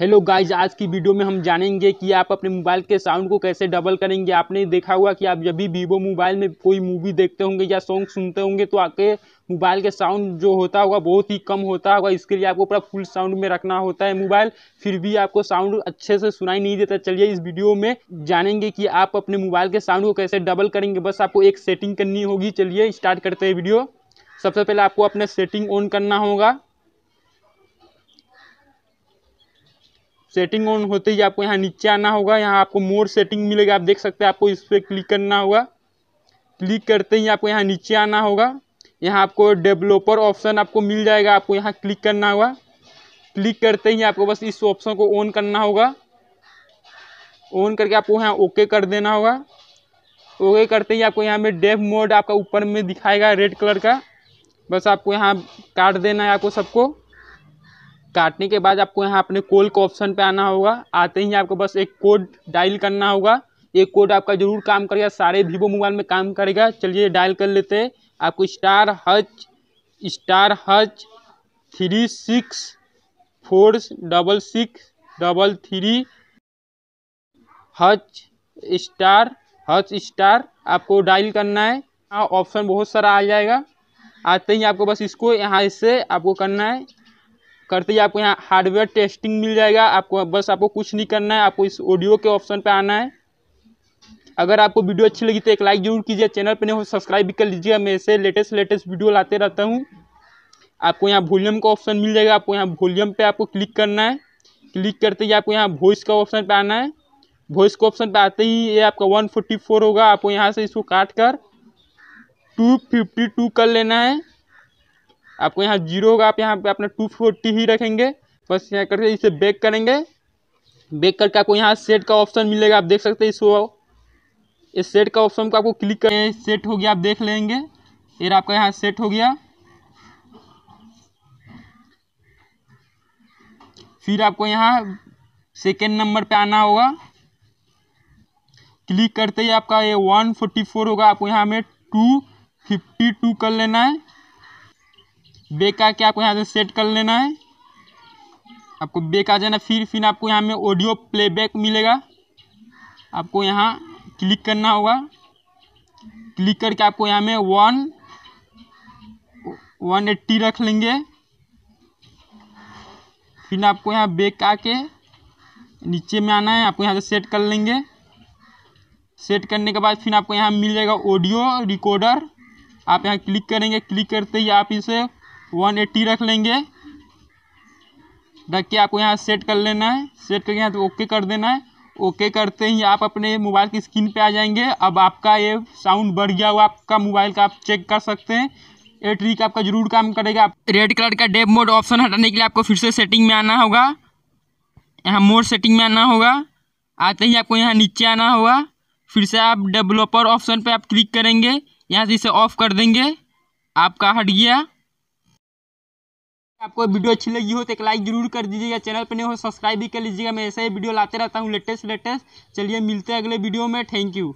hello guys आज की video में हम जानेंगे कि आप अपने मोबाइल के साउंड को कैसे डबल करेंगे आपने देखा हुआ कि आप जब भी वीवो मोबाइल में कोई मूवी देखते होंगे या सॉन्ग सुनते होंगे तो आपके मोबाइल के साउंड जो होता होगा बहुत ही कम होता होगा इसके लिए आपको पूरा फुल साउंड में रखना होता है मोबाइल फिर भी आपको साउंड अच्छे से सुनाई नहीं देता चलिए इस वीडियो में जानेंगे कि आप अपने मोबाइल के साउंड को कैसे डबल करेंगे बस आपको एक सेटिंग करनी होगी चलिए स्टार्ट करते हैं वीडियो सबसे पहले आपको अपने सेटिंग ऑन करना होगा सेटिंग ऑन होते ही आपको यहाँ नीचे आना होगा यहाँ आपको मोर सेटिंग मिलेगा आप देख सकते हैं आपको इस पर क्लिक करना होगा क्लिक करते ही आपको यहाँ नीचे आना होगा यहाँ आपको डेवलपर ऑप्शन आपको मिल जाएगा आपको यहाँ क्लिक करना होगा क्लिक करते ही आपको बस इस ऑप्शन को ऑन करना होगा ऑन करके आपको यहाँ ओके कर देना होगा ओके करते ही आपको यहाँ में डेव मोड आपका ऊपर में दिखाएगा रेड कलर का बस आपको यहाँ काट देना है आपको सबको काटने के बाद आपको यहाँ अपने कोल के ऑप्शन पे आना होगा आते ही आपको बस एक कोड डायल करना होगा ये कोड आपका जरूर काम करेगा सारे वीवो मोबाइल में काम करेगा चलिए डायल कर लेते हैं आपको star hash star hash three six four double six double three hash star hash star आपको डायल करना है हाँ ऑप्शन बहुत सारा आ जाएगा आते ही आपको बस इसको यहाँ इससे आपको करना है करते ही आपको यहाँ हार्डवेयर टेस्टिंग मिल जाएगा आपको बस आपको कुछ नहीं करना है आपको इस ऑडियो के ऑप्शन पर आना है अगर आपको वीडियो अच्छी लगी तो एक लाइक जरूर कीजिए चैनल पर नहीं हो सब्सक्राइब भी कर लीजिए मैं ऐसे लेटेस्ट लेटेस्ट वीडियो लाते रहता हूँ आपको यहाँ वॉल्यूम का ऑप्शन मिल जाएगा आपको यहाँ वॉल्यूम पे आपको क्लिक करना है क्लिक करते ही आपको यहाँ वॉइस का ऑप्शन पे आना है वॉइस का ऑप्शन पे आते ही ये आपका 144 होगा आपको यहाँ से इसको काट कर 252 कर लेना है आपको यहाँ जीरो होगा आप यहाँ पे अपना टू फोर्टी ही रखेंगे बस यहाँ करके इसे बेक करेंगे बेक करके आपको यहाँ सेट का ऑप्शन मिलेगा आप देख सकते हैं इसको इस सेट का ऑप्शन को आपको क्लिक करें सेट हो गया आप देख लेंगे फिर आपका यहाँ सेट हो गया फिर आपको यहाँ सेकेंड नंबर पे आना होगा क्लिक करते ही आपका ये वन फोर्टी फोर होगा आपको यहाँ में टू फिफ्टी टू कर लेना है बेका के आपको यहाँ से सेट कर लेना है आपको बेक आ जाना फिर फिर आपको यहाँ में ऑडियो प्लेबैक मिलेगा आपको यहाँ क्लिक करना होगा क्लिक करके आपको यहाँ में वन वन एट्टी रख लेंगे फिर आपको यहाँ बेक आके नीचे में आना है आपको यहाँ से सेट कर लेंगे सेट करने के बाद फिर आपको यहाँ मिल जाएगा ऑडियो रिकॉर्डर आप यहाँ क्लिक करेंगे क्लिक करते ही आप इसे वन एट्टी रख लेंगे रख के आपको यहाँ सेट कर लेना है सेट करके यहाँ तो ओके कर देना है ओके करते ही आप अपने मोबाइल की स्क्रीन पे आ जाएंगे अब आपका ये साउंड बढ़ गया हुआ आपका मोबाइल का आप चेक कर सकते हैं ये ट्रिक आपका जरूर काम करेगा रेड कलर का डेप मोड ऑप्शन हटाने के लिए आपको फिर से सेटिंग में आना होगा यहाँ मोड सेटिंग में आना होगा आते ही आपको यहाँ नीचे आना होगा फिर से आप डेवलपर ऑप्शन पर आप क्लिक करेंगे यहाँ से इसे ऑफ कर देंगे आपका हट गया आपको वीडियो अच्छी लगी हो तो एक लाइक जरूर कर दीजिएगा चैनल पर नहीं हो सब्सक्राइब तो भी कर लीजिएगा मैं ऐसे ही वीडियो लाते रहता हूँ लेटेस्ट लेटेस्ट चलिए मिलते हैं अगले वीडियो में थैंक यू